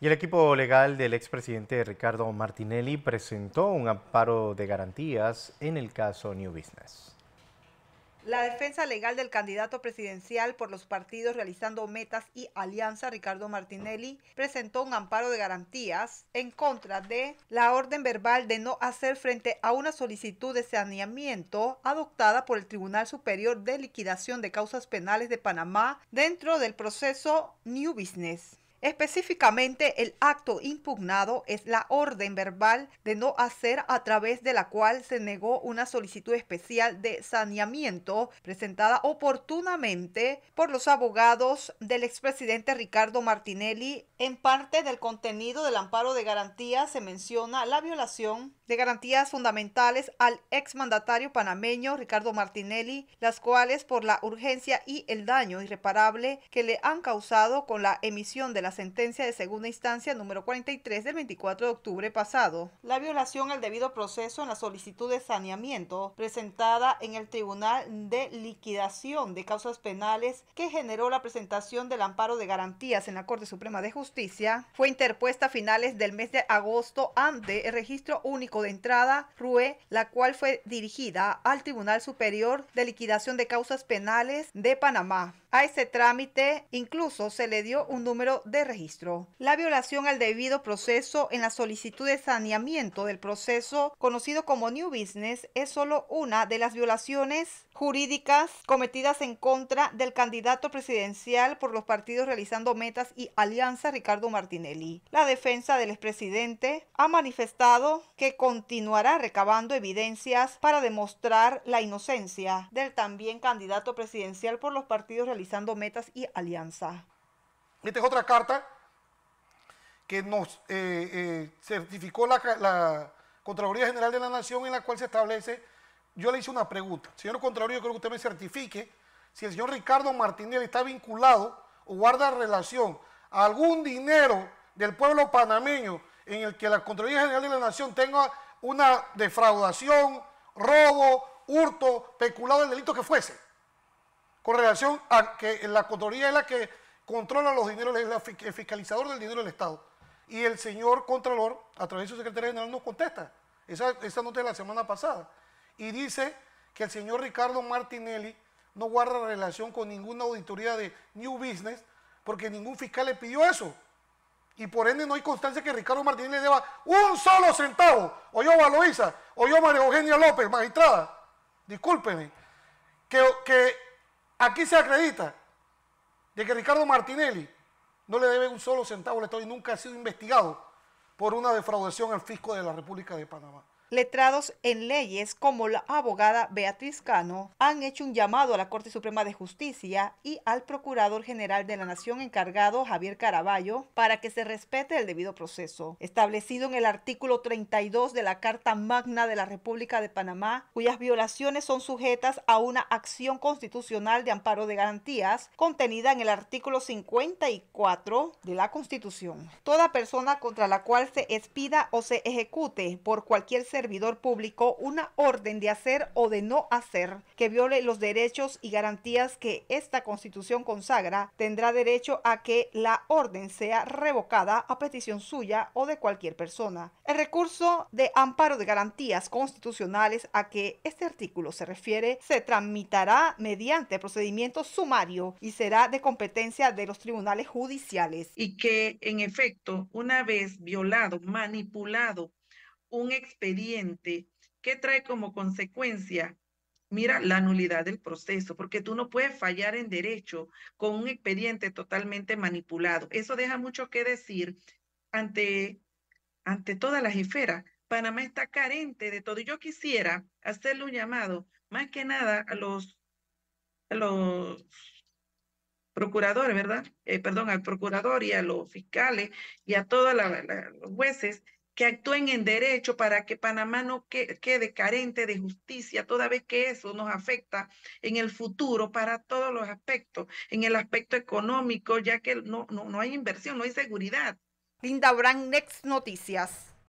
Y el equipo legal del expresidente Ricardo Martinelli presentó un amparo de garantías en el caso New Business. La defensa legal del candidato presidencial por los partidos realizando metas y alianza, Ricardo Martinelli, presentó un amparo de garantías en contra de la orden verbal de no hacer frente a una solicitud de saneamiento adoptada por el Tribunal Superior de Liquidación de Causas Penales de Panamá dentro del proceso New Business. Específicamente, el acto impugnado es la orden verbal de no hacer a través de la cual se negó una solicitud especial de saneamiento presentada oportunamente por los abogados del expresidente Ricardo Martinelli. En parte del contenido del amparo de garantía se menciona la violación de garantías fundamentales al exmandatario panameño Ricardo Martinelli, las cuales por la urgencia y el daño irreparable que le han causado con la emisión de la la sentencia de segunda instancia número 43 del 24 de octubre pasado, la violación al debido proceso en la solicitud de saneamiento presentada en el Tribunal de Liquidación de Causas Penales que generó la presentación del amparo de garantías en la Corte Suprema de Justicia, fue interpuesta a finales del mes de agosto ante el Registro Único de Entrada, RUE, la cual fue dirigida al Tribunal Superior de Liquidación de Causas Penales de Panamá. A ese trámite incluso se le dio un número de registro. La violación al debido proceso en la solicitud de saneamiento del proceso conocido como New Business es solo una de las violaciones jurídicas cometidas en contra del candidato presidencial por los partidos realizando metas y alianza Ricardo Martinelli. La defensa del expresidente ha manifestado que continuará recabando evidencias para demostrar la inocencia del también candidato presidencial por los partidos realizando realizando metas y alianzas. Esta es otra carta que nos eh, eh, certificó la, Contraloría General de la Nación en la cual se establece, yo le hice una pregunta, señor Contraloría, yo creo que usted me certifique si el señor Ricardo Martínez está vinculado o guarda relación a algún dinero del pueblo panameño en el que la Contraloría General de la Nación tenga una defraudación, robo, hurto, peculado, el delito que fuese con relación a que la Contraloría es la que controla los dineros, es el fiscalizador del dinero del Estado. Y el señor Contralor, a través de su secretario general, no contesta. Esa, esa nota de la semana pasada. Y dice que el señor Ricardo Martinelli no guarda relación con ninguna auditoría de New Business porque ningún fiscal le pidió eso. Y por ende no hay constancia que Ricardo Martinelli le deba un solo centavo. O yo Valoiza, o yo María Eugenia López, magistrada. Discúlpeme. Que, que Aquí se acredita de que Ricardo Martinelli no le debe un solo centavo al Estado y nunca ha sido investigado por una defraudación al fisco de la República de Panamá. Letrados en leyes como la abogada Beatriz Cano han hecho un llamado a la Corte Suprema de Justicia y al Procurador General de la Nación encargado Javier Caraballo para que se respete el debido proceso establecido en el artículo 32 de la Carta Magna de la República de Panamá, cuyas violaciones son sujetas a una acción constitucional de amparo de garantías contenida en el artículo 54 de la Constitución. Toda persona contra la cual se expida o se ejecute por cualquier servidor público una orden de hacer o de no hacer que viole los derechos y garantías que esta constitución consagra, tendrá derecho a que la orden sea revocada a petición suya o de cualquier persona. El recurso de amparo de garantías constitucionales a que este artículo se refiere se tramitará mediante procedimiento sumario y será de competencia de los tribunales judiciales. Y que, en efecto, una vez violado, manipulado, un expediente que trae como consecuencia, mira, la nulidad del proceso, porque tú no puedes fallar en derecho con un expediente totalmente manipulado. Eso deja mucho que decir ante, ante todas las esferas. Panamá está carente de todo. Yo quisiera hacerle un llamado, más que nada, a los, a los procuradores, ¿verdad? Eh, perdón, al procurador y a los fiscales y a todos los jueces que actúen en derecho para que Panamá no quede carente de justicia, toda vez que eso nos afecta en el futuro para todos los aspectos, en el aspecto económico, ya que no, no, no hay inversión, no hay seguridad. Linda Brand, Next Noticias.